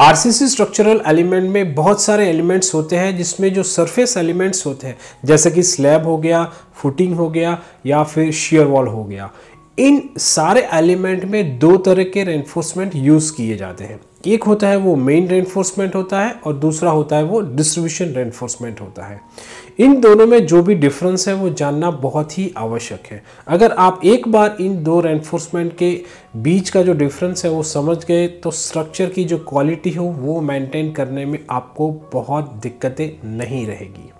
RCC structural element में बहुत सारे एलिमेंट्स होते हैं जिसमें जो सरफेस एलिमेंट्स होते हैं जैसे कि स्लैब हो गया फुटिंग हो गया या फिर शेयर वॉल हो गया इन सारे एलिमेंट में दो तरह के रेनफोर्समेंट यूज़ किए जाते हैं एक होता है वो मेन रेनफोर्समेंट होता है और दूसरा होता है वो डिस्ट्रीब्यूशन रेनफोर्समेंट होता है इन दोनों में जो भी डिफरेंस है वो जानना बहुत ही आवश्यक है अगर आप एक बार इन दो रेनफोर्समेंट के बीच का जो डिफरेंस है वो समझ गए तो स्ट्रक्चर की जो क्वालिटी हो वो मेंटेन करने में आपको बहुत दिक्कतें नहीं रहेगी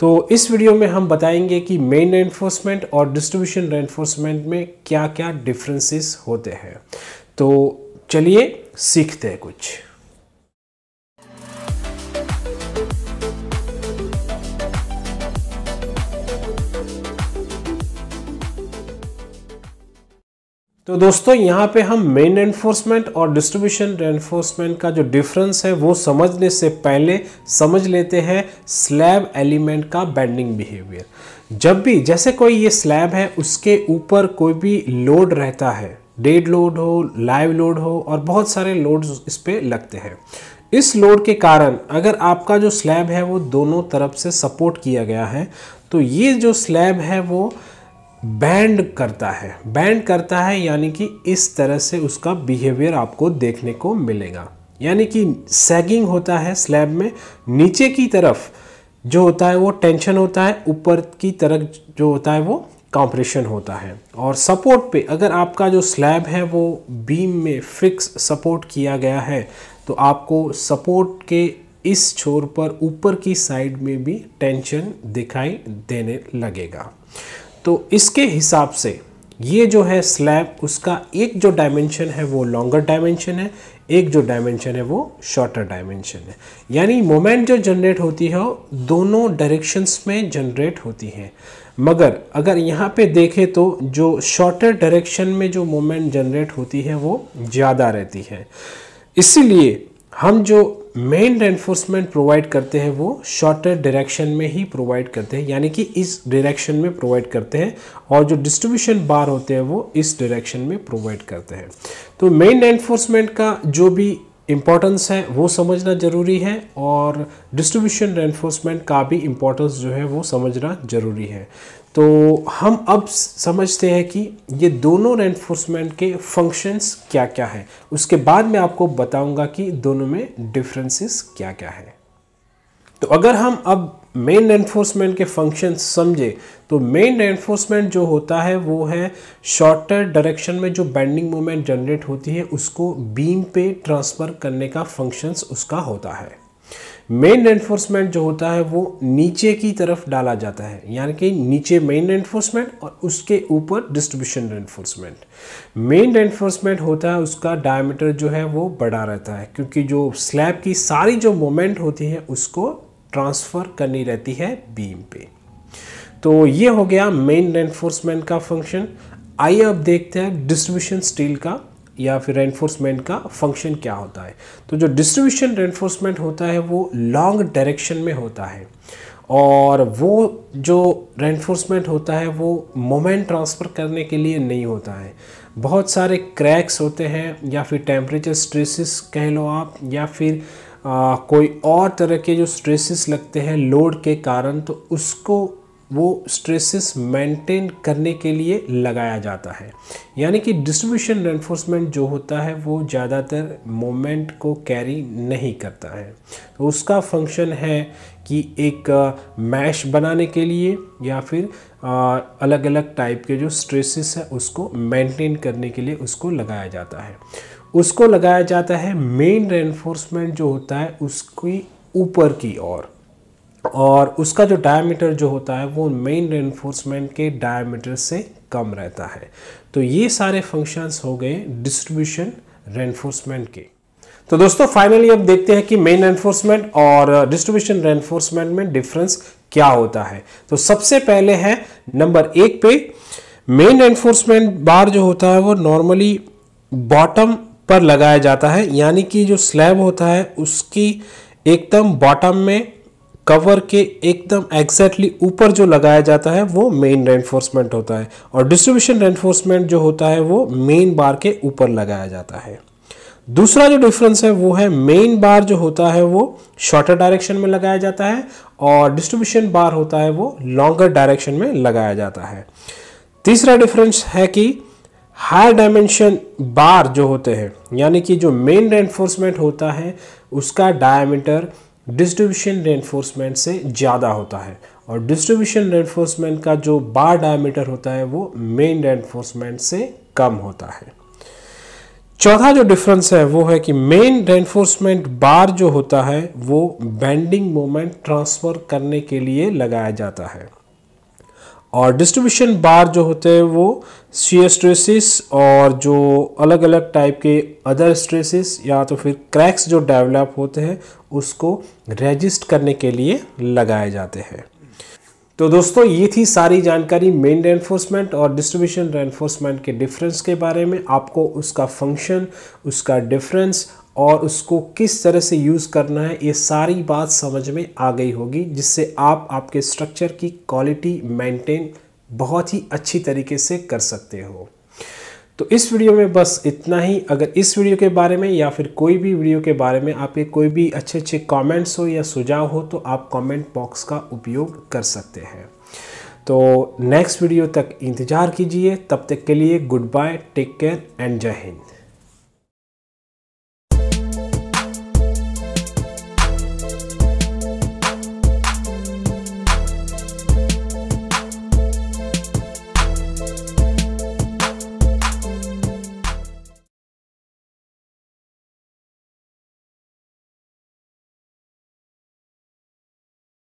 तो इस वीडियो में हम बताएंगे कि मेन रेनफोर्समेंट और डिस्ट्रीब्यूशन रेनफोर्समेंट में क्या क्या डिफरेंसेस होते हैं तो चलिए सीखते हैं कुछ तो दोस्तों यहाँ पे हम मेन एनफोर्समेंट और डिस्ट्रीब्यूशन एनफोर्समेंट का जो डिफरेंस है वो समझने से पहले समझ लेते हैं स्लैब एलिमेंट का बैंडिंग बिहेवियर जब भी जैसे कोई ये स्लैब है उसके ऊपर कोई भी लोड रहता है डेड लोड हो लाइव लोड हो और बहुत सारे लोड इस पर लगते हैं इस लोड के कारण अगर आपका जो स्लैब है वो दोनों तरफ से सपोर्ट किया गया है तो ये जो स्लैब है वो बैंड करता है बैंड करता है यानी कि इस तरह से उसका बिहेवियर आपको देखने को मिलेगा यानी कि सैगिंग होता है स्लैब में नीचे की तरफ जो होता है वो टेंशन होता है ऊपर की तरफ जो होता है वो कॉम्प्रेशन होता है और सपोर्ट पे अगर आपका जो स्लैब है वो बीम में फिक्स सपोर्ट किया गया है तो आपको सपोर्ट के इस छोर पर ऊपर की साइड में भी टेंशन दिखाई देने लगेगा तो इसके हिसाब से ये जो है स्लैब उसका एक जो डायमेंशन है वो लॉन्गर डायमेंशन है एक जो डायमेंशन है वो शॉर्टर डायमेंशन है यानी मोमेंट जो जनरेट होती है दोनों डायरेक्शंस में जनरेट होती है मगर अगर यहाँ पे देखें तो जो शॉर्टर डायरेक्शन में जो मोमेंट जनरेट होती है वो ज़्यादा रहती है इसीलिए हम जो मेन रेनफोर्समेंट प्रोवाइड करते हैं वो शॉर्टर डायरेक्शन में ही प्रोवाइड करते हैं यानी कि इस डायरेक्शन में प्रोवाइड करते हैं और जो डिस्ट्रीब्यूशन बार होते हैं वो इस डायरेक्शन में प्रोवाइड करते हैं तो मेन रेनफोर्समेंट का जो भी इम्पोर्टेंस है वो समझना ज़रूरी है और डिस्ट्रीब्यूशन रेनफोर्समेंट का भी इम्पोर्टेंस जो है वो समझना ज़रूरी है तो हम अब समझते हैं कि ये दोनों रेनफोर्समेंट के फंक्शंस क्या क्या हैं उसके बाद मैं आपको बताऊंगा कि दोनों में डिफरेंसेस क्या क्या हैं तो अगर हम अब मेन एनफोर्समेंट के फंक्शन समझे तो मेन एनफोर्समेंट जो होता है वो है शॉर्टर डायरेक्शन में जो बैंडिंग मोमेंट जनरेट होती है उसको बीम पे ट्रांसफ़र करने का फंक्शंस उसका होता है मेन एनफोर्समेंट जो होता है वो नीचे की तरफ डाला जाता है यानी कि नीचे मेन एनफोर्समेंट और उसके ऊपर डिस्ट्रीब्यूशन एनफोर्समेंट मेन एनफोर्समेंट होता है उसका डायमीटर जो है वो बड़ा रहता है क्योंकि जो स्लैब की सारी जो मोमेंट होती है उसको ट्रांसफ़र करनी रहती है बीम पे तो ये हो गया मेन एनफोर्समेंट का फंक्शन आइए अब देखते हैं डिस्ट्रीब्यूशन स्टील का या फिर रेनफोर्समेंट का फंक्शन क्या होता है तो जो डिस्ट्रीब्यूशन रेनफोर्समेंट होता है वो लॉन्ग डायरेक्शन में होता है और वो जो रेनफोर्समेंट होता है वो मोमेंट ट्रांसफ़र करने के लिए नहीं होता है बहुत सारे क्रैक्स होते हैं या फिर टेम्परेचर स्ट्रेसिस कह लो आप या फिर आ, कोई और तरह के जो स्ट्रेसेस लगते हैं लोड के कारण तो उसको वो स्ट्रेसेस मेंटेन करने के लिए लगाया जाता है यानी कि डिस्ट्रीब्यूशन रेनफोर्समेंट जो होता है वो ज़्यादातर मोमेंट को कैरी नहीं करता है तो उसका फंक्शन है कि एक मैश बनाने के लिए या फिर अलग अलग टाइप के जो स्ट्रेसेस है उसको मेंटेन करने के लिए उसको लगाया जाता है उसको लगाया जाता है मेन रेनफोर्समेंट जो होता है उसकी ऊपर की ओर और उसका जो डायमीटर जो होता है वो मेन रेनफोर्समेंट के डायमीटर से कम रहता है तो ये सारे फंक्शंस हो गए डिस्ट्रीब्यूशन रेनफोर्समेंट के तो दोस्तों फाइनली अब देखते हैं कि मेन रेनफोर्समेंट और डिस्ट्रीब्यूशन रेनफोर्समेंट में डिफरेंस क्या होता है तो सबसे पहले है नंबर एक पे मेन एनफोर्समेंट बार जो होता है वो नॉर्मली बॉटम पर लगाया जाता है यानी कि जो स्लैब होता है उसकी एकदम बॉटम में कवर के एकदम एग्जैक्टली ऊपर जो लगाया जाता है वो मेन रेनफोर्समेंट होता है और डिस्ट्रीब्यूशन रेनफोर्समेंट जो होता है वो मेन बार के ऊपर लगाया जाता है दूसरा जो डिफरेंस है वो है मेन बार जो होता है वो शॉर्टर डायरेक्शन में लगाया जाता है और डिस्ट्रीब्यूशन बार होता है वो लॉन्गर डायरेक्शन में लगाया जाता है तीसरा डिफरेंस है कि हायर डायमेंशन बार जो होते हैं यानी कि जो मेन रेनफोर्समेंट होता है उसका डायमीटर डिस्ट्रीब्यूशन रेनफोर्समेंट से ज़्यादा होता है और डिस्ट्रीब्यूशन रेनफोर्समेंट का जो बार डायमीटर होता है वो मेन रेनफोर्समेंट से कम होता है चौथा जो डिफरेंस है वो है कि मेन रेनफोर्समेंट बार जो होता है वो बेंडिंग मोमेंट ट्रांसफ़र करने के लिए लगाया जाता है और डिस्ट्रीब्यूशन बार जो होते हैं वो सी स्ट्रेसिस और जो अलग अलग टाइप के अदर स्ट्रेसिस या तो फिर क्रैक्स जो डेवलप होते हैं उसको रजिस्ट करने के लिए लगाए जाते हैं तो दोस्तों ये थी सारी जानकारी मेन रेनफोर्समेंट और डिस्ट्रीब्यूशन रेनफोर्समेंट के डिफरेंस के बारे में आपको उसका फंक्शन उसका डिफरेंस और उसको किस तरह से यूज़ करना है ये सारी बात समझ में आ गई होगी जिससे आप आपके स्ट्रक्चर की क्वालिटी मेंटेन बहुत ही अच्छी तरीके से कर सकते हो तो इस वीडियो में बस इतना ही अगर इस वीडियो के बारे में या फिर कोई भी वीडियो के बारे में आपके कोई भी अच्छे अच्छे कमेंट्स हो या सुझाव हो तो आप कमेंट बॉक्स का उपयोग कर सकते हैं तो नेक्स्ट वीडियो तक इंतज़ार कीजिए तब तक के लिए good bye take care and जय हिंद